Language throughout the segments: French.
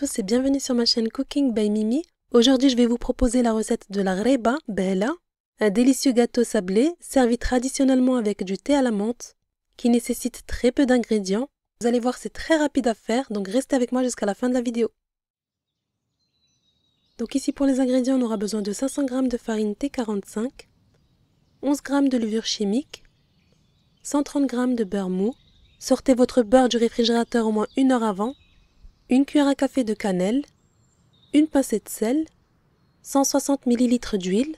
tous et bienvenue sur ma chaîne Cooking by Mimi. Aujourd'hui, je vais vous proposer la recette de la reba bella, un délicieux gâteau sablé servi traditionnellement avec du thé à la menthe qui nécessite très peu d'ingrédients. Vous allez voir, c'est très rapide à faire, donc restez avec moi jusqu'à la fin de la vidéo. Donc ici, pour les ingrédients, on aura besoin de 500 g de farine T45, 11 g de levure chimique, 130 g de beurre mou. Sortez votre beurre du réfrigérateur au moins une heure avant une cuillère à café de cannelle, une pincée de sel, 160 ml d'huile,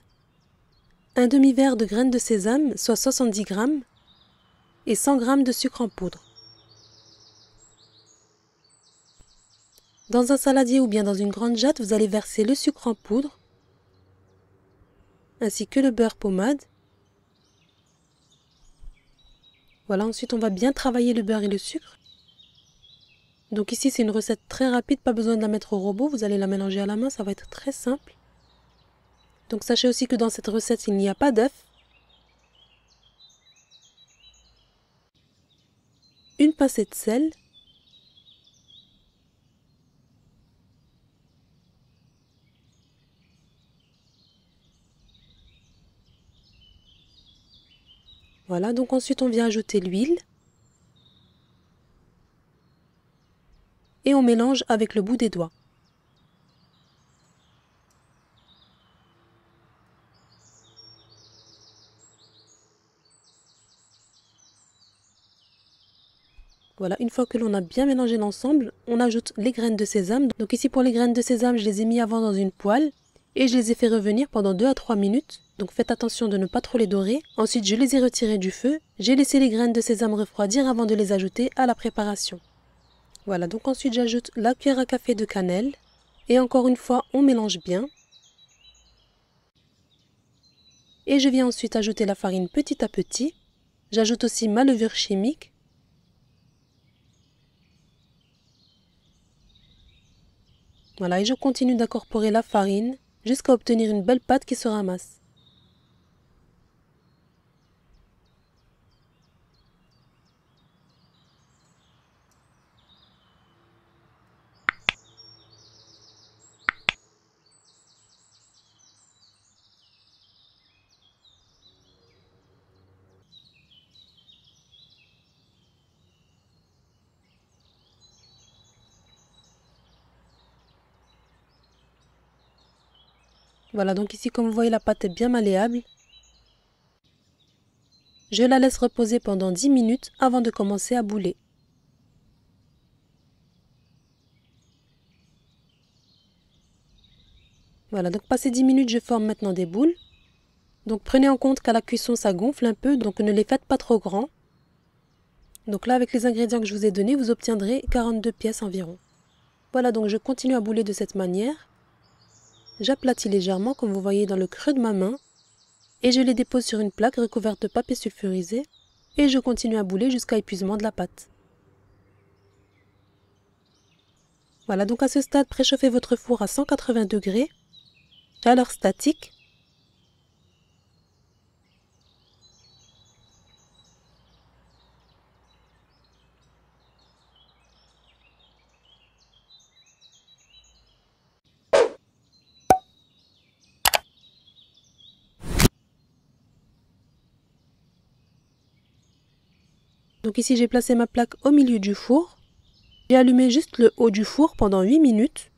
un demi-verre de graines de sésame, soit 70 g, et 100 g de sucre en poudre. Dans un saladier ou bien dans une grande jatte, vous allez verser le sucre en poudre, ainsi que le beurre pommade. Voilà, ensuite on va bien travailler le beurre et le sucre. Donc ici, c'est une recette très rapide, pas besoin de la mettre au robot. Vous allez la mélanger à la main, ça va être très simple. Donc sachez aussi que dans cette recette, il n'y a pas d'œuf. Une pincée de sel. Voilà, donc ensuite on vient ajouter l'huile. et on mélange avec le bout des doigts. Voilà, une fois que l'on a bien mélangé l'ensemble, on ajoute les graines de sésame. Donc ici pour les graines de sésame, je les ai mis avant dans une poêle et je les ai fait revenir pendant 2 à 3 minutes. Donc faites attention de ne pas trop les dorer. Ensuite, je les ai retirées du feu. J'ai laissé les graines de sésame refroidir avant de les ajouter à la préparation. Voilà, donc ensuite j'ajoute la cuillère à café de cannelle. Et encore une fois, on mélange bien. Et je viens ensuite ajouter la farine petit à petit. J'ajoute aussi ma levure chimique. Voilà, et je continue d'incorporer la farine jusqu'à obtenir une belle pâte qui se ramasse. Voilà, donc ici, comme vous voyez, la pâte est bien malléable. Je la laisse reposer pendant 10 minutes avant de commencer à bouler. Voilà, donc passé 10 minutes, je forme maintenant des boules. Donc prenez en compte qu'à la cuisson, ça gonfle un peu, donc ne les faites pas trop grands. Donc là, avec les ingrédients que je vous ai donnés, vous obtiendrez 42 pièces environ. Voilà, donc je continue à bouler de cette manière. J'aplatis légèrement comme vous voyez dans le creux de ma main et je les dépose sur une plaque recouverte de papier sulfurisé et je continue à bouler jusqu'à épuisement de la pâte. Voilà donc à ce stade préchauffez votre four à 180 degrés, chaleur statique Donc ici, j'ai placé ma plaque au milieu du four. J'ai allumé juste le haut du four pendant 8 minutes.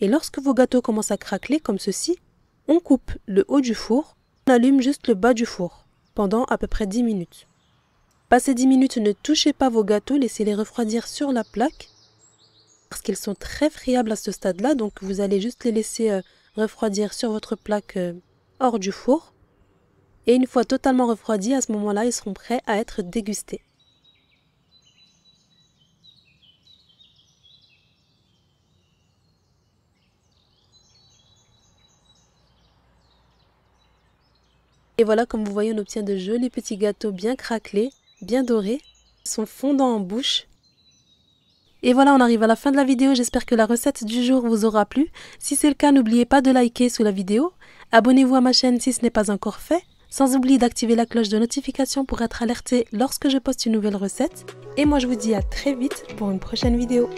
Et lorsque vos gâteaux commencent à craquer comme ceci, on coupe le haut du four, on allume juste le bas du four pendant à peu près 10 minutes. Passé 10 minutes, ne touchez pas vos gâteaux, laissez-les refroidir sur la plaque parce qu'ils sont très friables à ce stade-là, donc vous allez juste les laisser euh, refroidir sur votre plaque euh, hors du four. Et une fois totalement refroidis, à ce moment-là, ils seront prêts à être dégustés. Et voilà, comme vous voyez, on obtient de jolis petits gâteaux bien craquelés, bien dorés, Ils sont fondants en bouche. Et voilà, on arrive à la fin de la vidéo. J'espère que la recette du jour vous aura plu. Si c'est le cas, n'oubliez pas de liker sous la vidéo. Abonnez-vous à ma chaîne si ce n'est pas encore fait. Sans oublier d'activer la cloche de notification pour être alerté lorsque je poste une nouvelle recette. Et moi, je vous dis à très vite pour une prochaine vidéo.